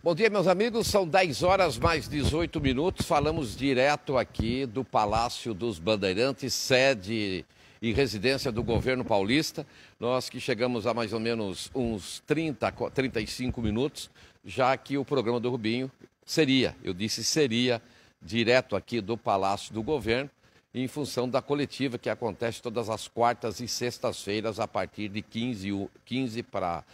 Bom dia, meus amigos. São 10 horas mais 18 minutos. Falamos direto aqui do Palácio dos Bandeirantes, sede e residência do governo paulista. Nós que chegamos a mais ou menos uns 30, 35 minutos, já que o programa do Rubinho seria, eu disse seria, direto aqui do Palácio do Governo, em função da coletiva que acontece todas as quartas e sextas-feiras, a partir de 15, 15 para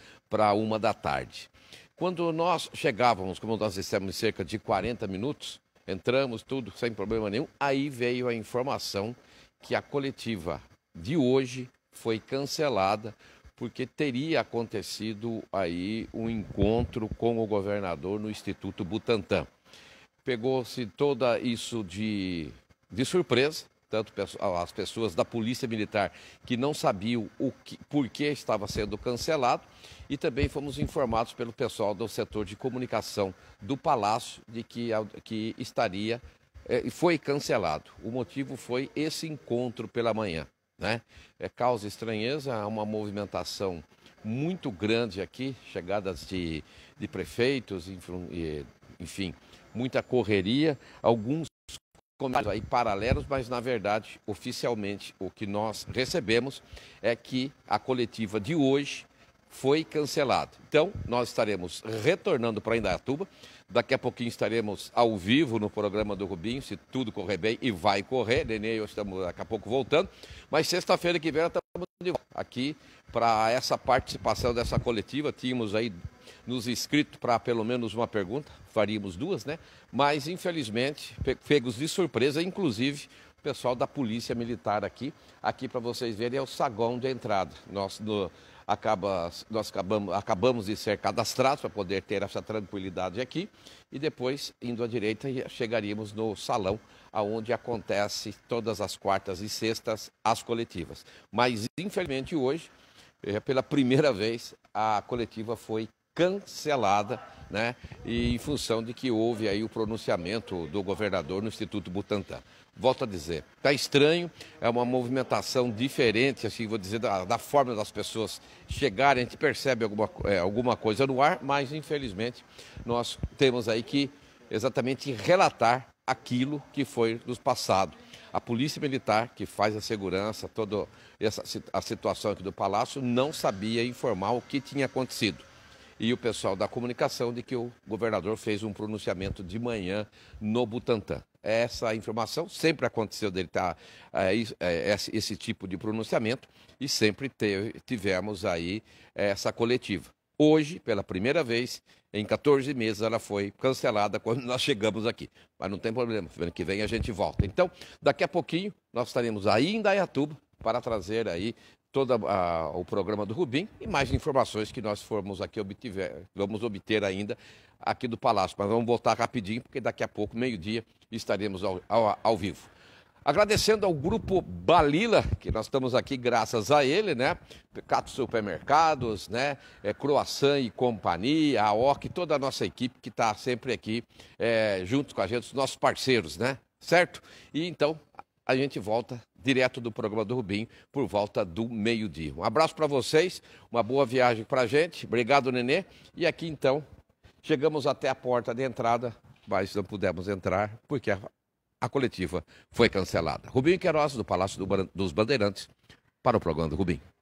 1 da tarde. Quando nós chegávamos, como nós dissemos, em cerca de 40 minutos, entramos tudo sem problema nenhum, aí veio a informação que a coletiva de hoje foi cancelada porque teria acontecido aí um encontro com o governador no Instituto Butantan. Pegou-se toda isso de, de surpresa, tanto as pessoas da Polícia Militar que não sabiam o que, por que estava sendo cancelado. E também fomos informados pelo pessoal do setor de comunicação do Palácio de que, que estaria eh, e foi cancelado. O motivo foi esse encontro pela manhã. Né? É, causa estranheza, há uma movimentação muito grande aqui, chegadas de, de prefeitos, eh, enfim, muita correria, alguns comentários aí paralelos, mas na verdade, oficialmente, o que nós recebemos é que a coletiva de hoje foi cancelada. Então, nós estaremos retornando para Indaiatuba. Daqui a pouquinho estaremos ao vivo no programa do Rubinho, se tudo correr bem, e vai correr. Nenê e eu estamos daqui a pouco voltando. Mas sexta-feira que vem estamos de volta aqui para essa participação dessa coletiva. Tínhamos aí nos inscrito para pelo menos uma pergunta, faríamos duas, né? Mas, infelizmente, pegos de surpresa, inclusive o pessoal da Polícia Militar aqui. Aqui, para vocês verem, é o saguão de entrada. Nós, no, acaba, nós acabamos, acabamos de ser cadastrados para poder ter essa tranquilidade aqui. E depois, indo à direita, chegaríamos no salão aonde acontece todas as quartas e sextas as coletivas. Mas, infelizmente, hoje, eh, pela primeira vez, a coletiva foi cancelada, né? E em função de que houve aí o pronunciamento do governador no Instituto Butantan. Volto a dizer, tá estranho, é uma movimentação diferente, assim, vou dizer, da, da forma das pessoas chegarem, a gente percebe alguma, é, alguma coisa no ar, mas infelizmente nós temos aí que exatamente relatar aquilo que foi nos passado. A Polícia Militar, que faz a segurança, toda essa, a situação aqui do Palácio, não sabia informar o que tinha acontecido e o pessoal da comunicação de que o governador fez um pronunciamento de manhã no Butantã. Essa informação sempre aconteceu dele tá, eh, eh, estar esse tipo de pronunciamento e sempre teve, tivemos aí eh, essa coletiva. Hoje, pela primeira vez, em 14 meses, ela foi cancelada quando nós chegamos aqui. Mas não tem problema, ano que vem a gente volta. Então, daqui a pouquinho, nós estaremos aí em Dayatuba para trazer aí todo o programa do Rubim e mais informações que nós formos aqui obtiver, vamos obter ainda aqui do Palácio. Mas vamos voltar rapidinho, porque daqui a pouco, meio-dia, estaremos ao, ao, ao vivo. Agradecendo ao grupo Balila, que nós estamos aqui graças a ele, né? Cato Supermercados, né? É, Croissant e Companhia, a OC, toda a nossa equipe que está sempre aqui é, junto com a gente, os nossos parceiros, né? Certo? E então a gente volta direto do programa do Rubinho, por volta do meio-dia. Um abraço para vocês, uma boa viagem para a gente. Obrigado, Nenê. E aqui, então, chegamos até a porta de entrada, mas não pudemos entrar porque a, a coletiva foi cancelada. Rubinho Queiroz, do Palácio do, dos Bandeirantes, para o programa do Rubinho.